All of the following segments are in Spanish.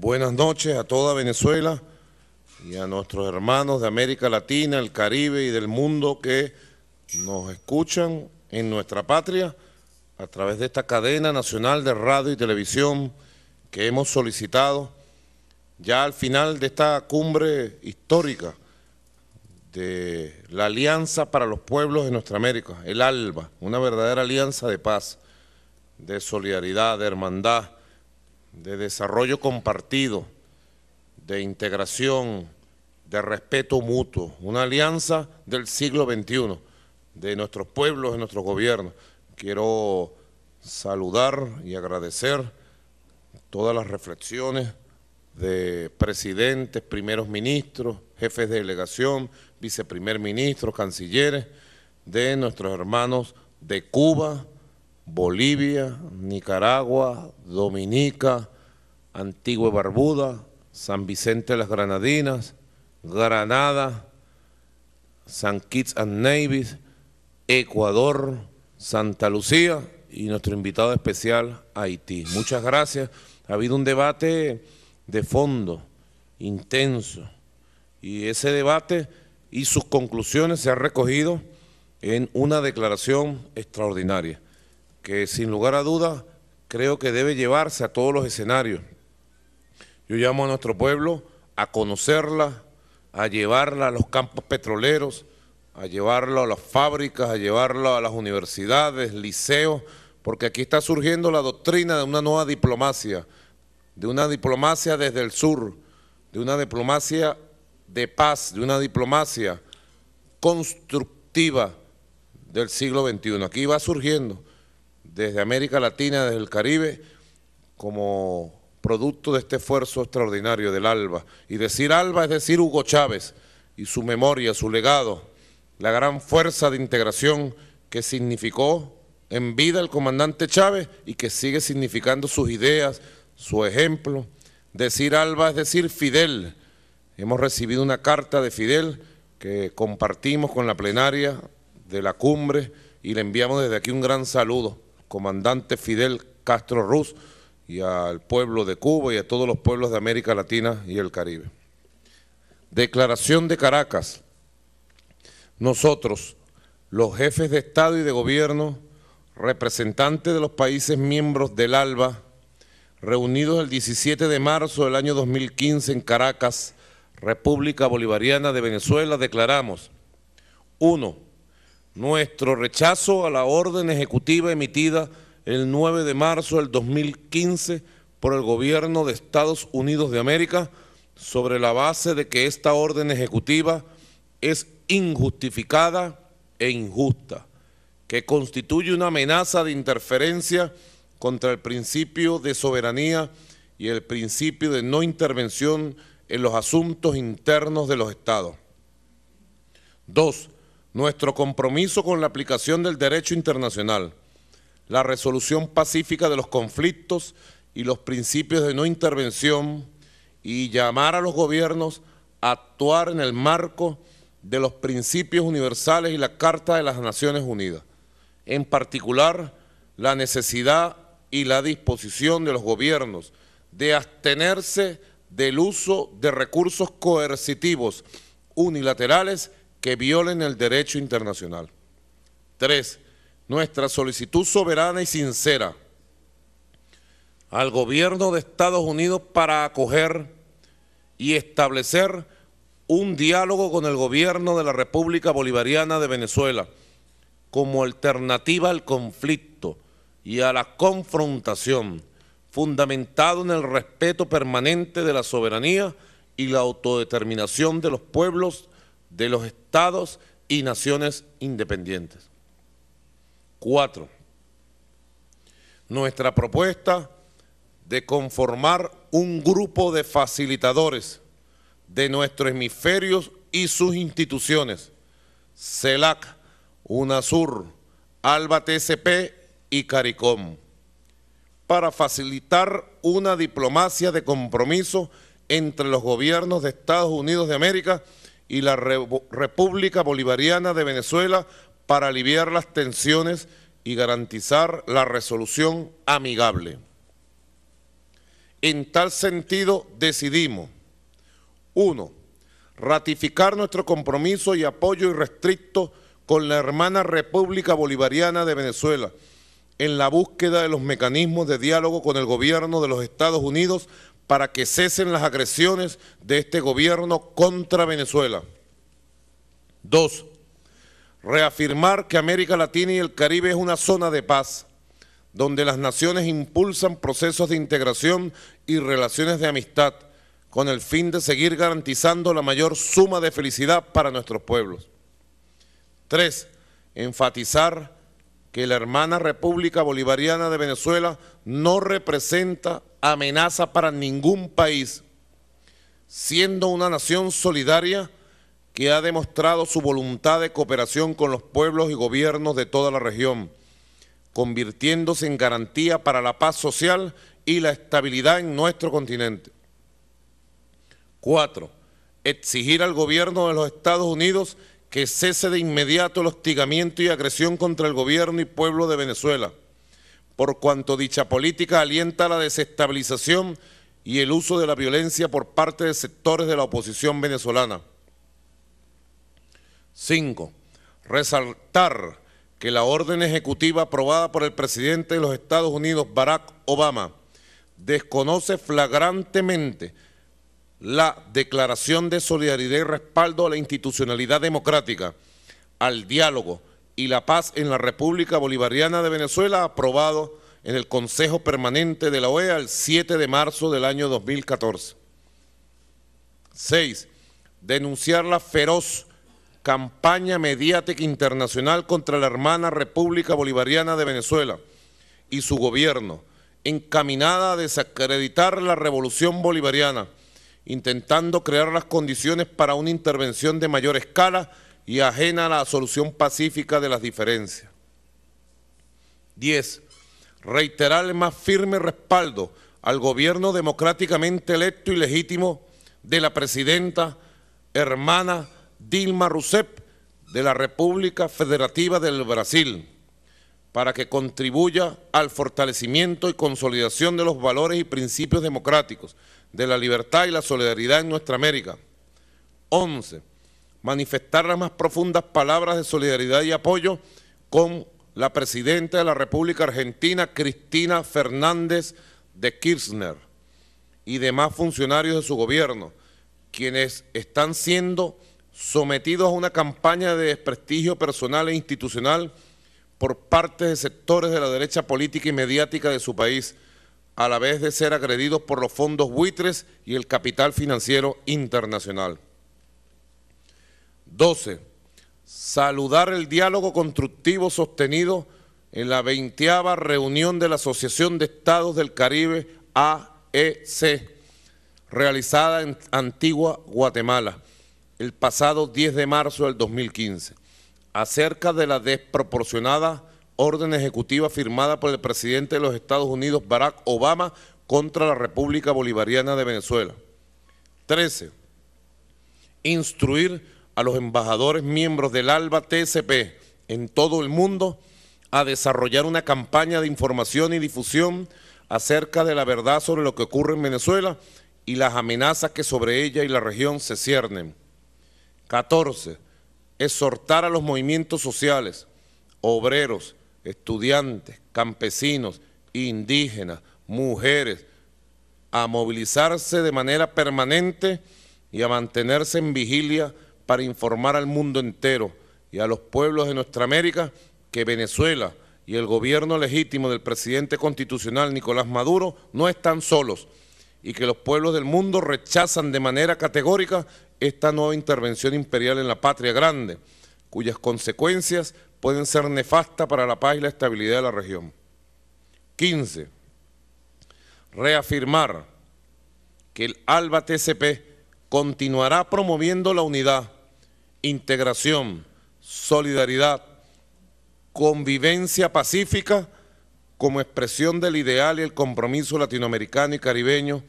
Buenas noches a toda Venezuela y a nuestros hermanos de América Latina, el Caribe y del mundo que nos escuchan en nuestra patria a través de esta cadena nacional de radio y televisión que hemos solicitado ya al final de esta cumbre histórica de la Alianza para los Pueblos de Nuestra América, el ALBA, una verdadera alianza de paz, de solidaridad, de hermandad, de desarrollo compartido, de integración, de respeto mutuo, una alianza del siglo XXI, de nuestros pueblos, de nuestros gobiernos. Quiero saludar y agradecer todas las reflexiones de presidentes, primeros ministros, jefes de delegación, viceprimer ministros, cancilleres, de nuestros hermanos de Cuba, Bolivia, Nicaragua, Dominica, Antigua y Barbuda, San Vicente de las Granadinas, Granada, San Kitts and Nevis, Ecuador, Santa Lucía y nuestro invitado especial Haití. Muchas gracias. Ha habido un debate de fondo, intenso, y ese debate y sus conclusiones se han recogido en una declaración extraordinaria que sin lugar a dudas creo que debe llevarse a todos los escenarios. Yo llamo a nuestro pueblo a conocerla, a llevarla a los campos petroleros, a llevarla a las fábricas, a llevarla a las universidades, liceos, porque aquí está surgiendo la doctrina de una nueva diplomacia, de una diplomacia desde el sur, de una diplomacia de paz, de una diplomacia constructiva del siglo XXI. Aquí va surgiendo desde América Latina, desde el Caribe, como producto de este esfuerzo extraordinario del ALBA. Y decir ALBA es decir Hugo Chávez y su memoria, su legado, la gran fuerza de integración que significó en vida el comandante Chávez y que sigue significando sus ideas, su ejemplo. Decir ALBA es decir Fidel. Hemos recibido una carta de Fidel que compartimos con la plenaria de la cumbre y le enviamos desde aquí un gran saludo comandante Fidel Castro Ruz y al pueblo de Cuba y a todos los pueblos de América Latina y el Caribe. Declaración de Caracas. Nosotros, los jefes de Estado y de Gobierno, representantes de los países miembros del ALBA, reunidos el 17 de marzo del año 2015 en Caracas, República Bolivariana de Venezuela, declaramos 1 nuestro rechazo a la orden ejecutiva emitida el 9 de marzo del 2015 por el gobierno de Estados Unidos de América sobre la base de que esta orden ejecutiva es injustificada e injusta, que constituye una amenaza de interferencia contra el principio de soberanía y el principio de no intervención en los asuntos internos de los Estados. Dos, nuestro compromiso con la aplicación del derecho internacional, la resolución pacífica de los conflictos y los principios de no intervención y llamar a los gobiernos a actuar en el marco de los principios universales y la Carta de las Naciones Unidas, en particular la necesidad y la disposición de los gobiernos de abstenerse del uso de recursos coercitivos unilaterales que violen el derecho internacional. Tres, nuestra solicitud soberana y sincera al gobierno de Estados Unidos para acoger y establecer un diálogo con el gobierno de la República Bolivariana de Venezuela como alternativa al conflicto y a la confrontación, fundamentado en el respeto permanente de la soberanía y la autodeterminación de los pueblos de los estados y naciones independientes. Cuatro, nuestra propuesta de conformar un grupo de facilitadores de nuestros hemisferios y sus instituciones, CELAC, UNASUR, ALBA TSP y CARICOM, para facilitar una diplomacia de compromiso entre los gobiernos de Estados Unidos de América y la República Bolivariana de Venezuela para aliviar las tensiones y garantizar la resolución amigable. En tal sentido decidimos, uno, ratificar nuestro compromiso y apoyo irrestricto con la hermana República Bolivariana de Venezuela en la búsqueda de los mecanismos de diálogo con el gobierno de los Estados Unidos para que cesen las agresiones de este gobierno contra Venezuela. Dos, reafirmar que América Latina y el Caribe es una zona de paz, donde las naciones impulsan procesos de integración y relaciones de amistad, con el fin de seguir garantizando la mayor suma de felicidad para nuestros pueblos. Tres, enfatizar que la hermana República Bolivariana de Venezuela no representa amenaza para ningún país, siendo una nación solidaria que ha demostrado su voluntad de cooperación con los pueblos y gobiernos de toda la región, convirtiéndose en garantía para la paz social y la estabilidad en nuestro continente. Cuatro, Exigir al gobierno de los Estados Unidos que cese de inmediato el hostigamiento y agresión contra el gobierno y pueblo de Venezuela, por cuanto dicha política alienta la desestabilización y el uso de la violencia por parte de sectores de la oposición venezolana. Cinco, Resaltar que la orden ejecutiva aprobada por el presidente de los Estados Unidos, Barack Obama, desconoce flagrantemente la declaración de solidaridad y respaldo a la institucionalidad democrática, al diálogo, y la Paz en la República Bolivariana de Venezuela, aprobado en el Consejo Permanente de la OEA el 7 de marzo del año 2014. 6. Denunciar la feroz campaña mediática internacional contra la hermana República Bolivariana de Venezuela y su gobierno, encaminada a desacreditar la revolución bolivariana, intentando crear las condiciones para una intervención de mayor escala y ajena a la solución pacífica de las diferencias. 10. Reiterar el más firme respaldo al gobierno democráticamente electo y legítimo de la presidenta hermana Dilma Rousseff de la República Federativa del Brasil para que contribuya al fortalecimiento y consolidación de los valores y principios democráticos, de la libertad y la solidaridad en nuestra América. 11 manifestar las más profundas palabras de solidaridad y apoyo con la Presidenta de la República Argentina, Cristina Fernández de Kirchner, y demás funcionarios de su gobierno, quienes están siendo sometidos a una campaña de desprestigio personal e institucional por parte de sectores de la derecha política y mediática de su país, a la vez de ser agredidos por los fondos buitres y el capital financiero internacional. 12. Saludar el diálogo constructivo sostenido en la veinteava reunión de la Asociación de Estados del Caribe, AEC, realizada en Antigua Guatemala el pasado 10 de marzo del 2015, acerca de la desproporcionada orden ejecutiva firmada por el presidente de los Estados Unidos, Barack Obama, contra la República Bolivariana de Venezuela. 13. Instruir a los embajadores miembros del ALBA TSP en todo el mundo a desarrollar una campaña de información y difusión acerca de la verdad sobre lo que ocurre en Venezuela y las amenazas que sobre ella y la región se ciernen. 14. Exhortar a los movimientos sociales, obreros, estudiantes, campesinos, indígenas, mujeres, a movilizarse de manera permanente y a mantenerse en vigilia para informar al mundo entero y a los pueblos de nuestra América que Venezuela y el gobierno legítimo del presidente constitucional Nicolás Maduro no están solos y que los pueblos del mundo rechazan de manera categórica esta nueva intervención imperial en la patria grande, cuyas consecuencias pueden ser nefastas para la paz y la estabilidad de la región. 15. Reafirmar que el ALBA-TCP continuará promoviendo la unidad, integración, solidaridad, convivencia pacífica como expresión del ideal y el compromiso latinoamericano y caribeño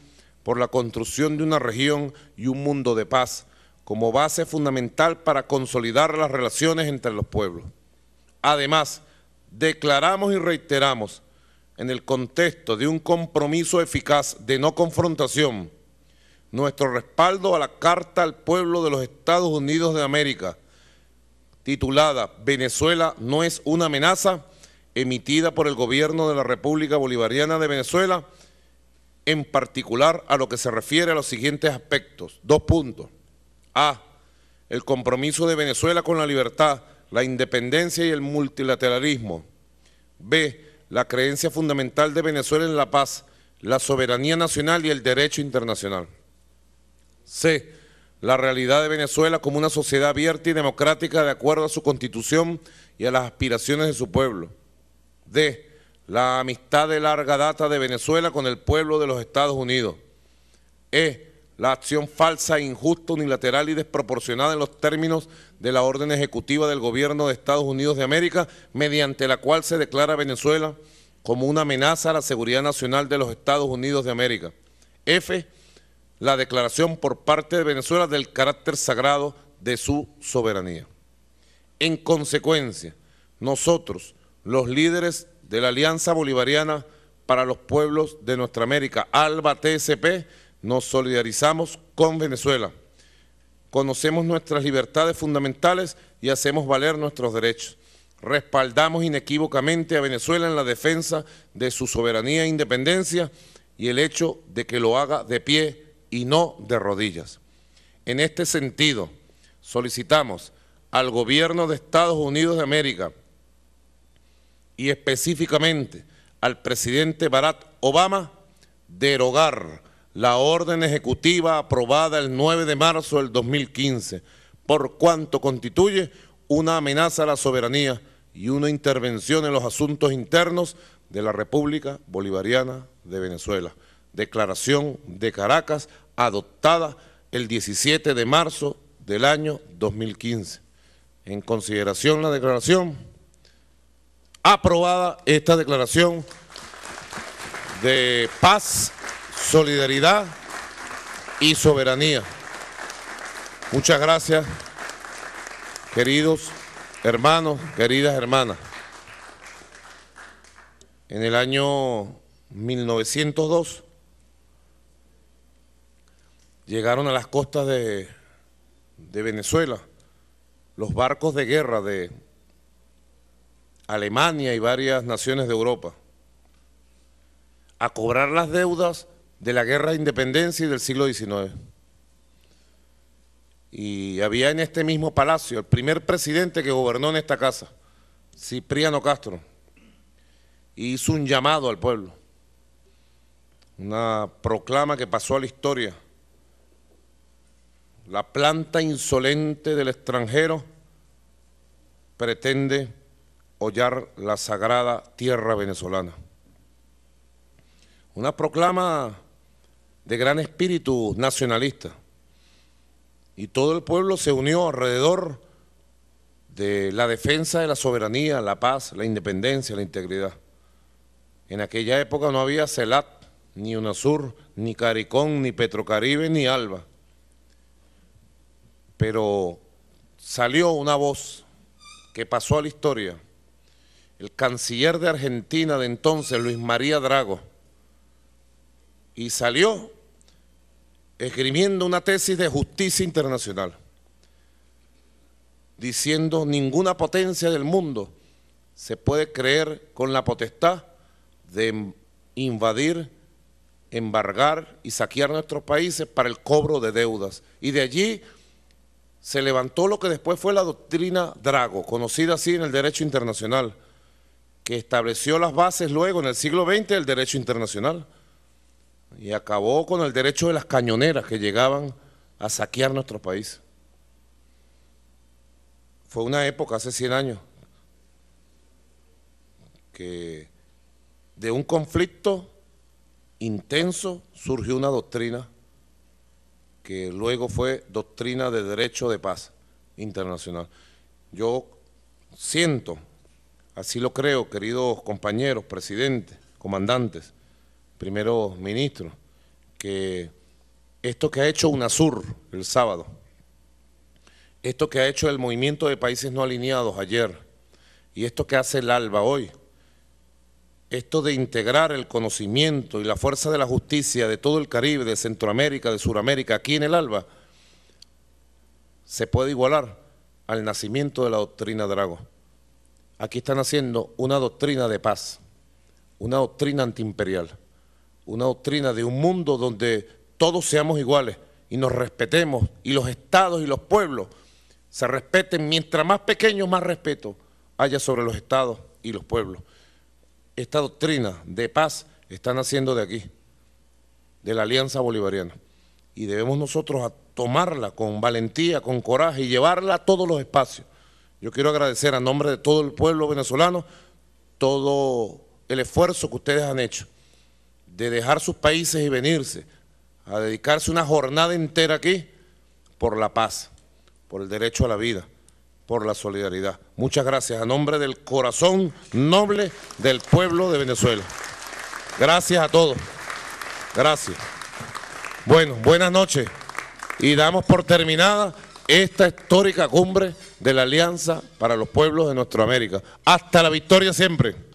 por la construcción de una región y un mundo de paz como base fundamental para consolidar las relaciones entre los pueblos. Además, declaramos y reiteramos en el contexto de un compromiso eficaz de no confrontación, nuestro respaldo a la Carta al Pueblo de los Estados Unidos de América, titulada Venezuela no es una amenaza, emitida por el gobierno de la República Bolivariana de Venezuela, en particular a lo que se refiere a los siguientes aspectos. Dos puntos. A. El compromiso de Venezuela con la libertad, la independencia y el multilateralismo. B. La creencia fundamental de Venezuela en la paz, la soberanía nacional y el derecho internacional. C. La realidad de Venezuela como una sociedad abierta y democrática de acuerdo a su constitución y a las aspiraciones de su pueblo. D. La amistad de larga data de Venezuela con el pueblo de los Estados Unidos. E la acción falsa, injusta, unilateral y desproporcionada en los términos de la orden ejecutiva del gobierno de Estados Unidos de América, mediante la cual se declara Venezuela como una amenaza a la seguridad nacional de los Estados Unidos de América. F la declaración por parte de Venezuela del carácter sagrado de su soberanía. En consecuencia, nosotros, los líderes de la Alianza Bolivariana para los Pueblos de Nuestra América, ALBA TSP, nos solidarizamos con Venezuela. Conocemos nuestras libertades fundamentales y hacemos valer nuestros derechos. Respaldamos inequívocamente a Venezuela en la defensa de su soberanía e independencia y el hecho de que lo haga de pie y no de rodillas. En este sentido, solicitamos al gobierno de Estados Unidos de América y específicamente al presidente Barack Obama derogar la orden ejecutiva aprobada el 9 de marzo del 2015, por cuanto constituye una amenaza a la soberanía y una intervención en los asuntos internos de la República Bolivariana de Venezuela. Declaración de Caracas adoptada el 17 de marzo del año 2015. En consideración la declaración, aprobada esta declaración de paz, solidaridad y soberanía. Muchas gracias, queridos hermanos, queridas hermanas. En el año 1902 llegaron a las costas de, Venezuela los barcos de guerra de Alemania y varias naciones de Europa a cobrar las deudas de la guerra de independencia y del siglo XIX. Y había en este mismo palacio el primer presidente que gobernó en esta casa, Cipriano Castro, y hizo un llamado al pueblo, una proclama que pasó a la historia la planta insolente del extranjero pretende hollar la sagrada tierra venezolana. Una proclama de gran espíritu nacionalista y todo el pueblo se unió alrededor de la defensa de la soberanía, la paz, la independencia, la integridad. En aquella época no había CELAT, ni UNASUR, ni Caricón, ni PetroCaribe, ni ALBA pero salió una voz que pasó a la historia. El canciller de Argentina de entonces, Luis María Drago, y salió escribiendo una tesis de justicia internacional, diciendo ninguna potencia del mundo se puede creer con la potestad de invadir, embargar y saquear nuestros países para el cobro de deudas. Y de allí se levantó lo que después fue la doctrina Drago, conocida así en el derecho internacional, que estableció las bases luego en el siglo XX del derecho internacional y acabó con el derecho de las cañoneras que llegaban a saquear nuestro país. Fue una época, hace 100 años, que de un conflicto intenso surgió una doctrina que luego fue Doctrina de Derecho de Paz Internacional. Yo siento, así lo creo, queridos compañeros, presidentes, comandantes, primeros ministros, que esto que ha hecho UNASUR el sábado, esto que ha hecho el Movimiento de Países No Alineados ayer, y esto que hace el ALBA hoy, esto de integrar el conocimiento y la fuerza de la justicia de todo el Caribe, de Centroamérica, de Suramérica, aquí en el ALBA, se puede igualar al nacimiento de la doctrina Drago. Aquí está naciendo una doctrina de paz, una doctrina antiimperial, una doctrina de un mundo donde todos seamos iguales y nos respetemos, y los estados y los pueblos se respeten, mientras más pequeños más respeto haya sobre los estados y los pueblos esta doctrina de paz están haciendo de aquí, de la Alianza Bolivariana. Y debemos nosotros tomarla con valentía, con coraje y llevarla a todos los espacios. Yo quiero agradecer a nombre de todo el pueblo venezolano todo el esfuerzo que ustedes han hecho de dejar sus países y venirse a dedicarse una jornada entera aquí por la paz, por el derecho a la vida por la solidaridad. Muchas gracias a nombre del corazón noble del pueblo de Venezuela. Gracias a todos. Gracias. Bueno, buenas noches. Y damos por terminada esta histórica cumbre de la Alianza para los Pueblos de Nuestra América. Hasta la victoria siempre.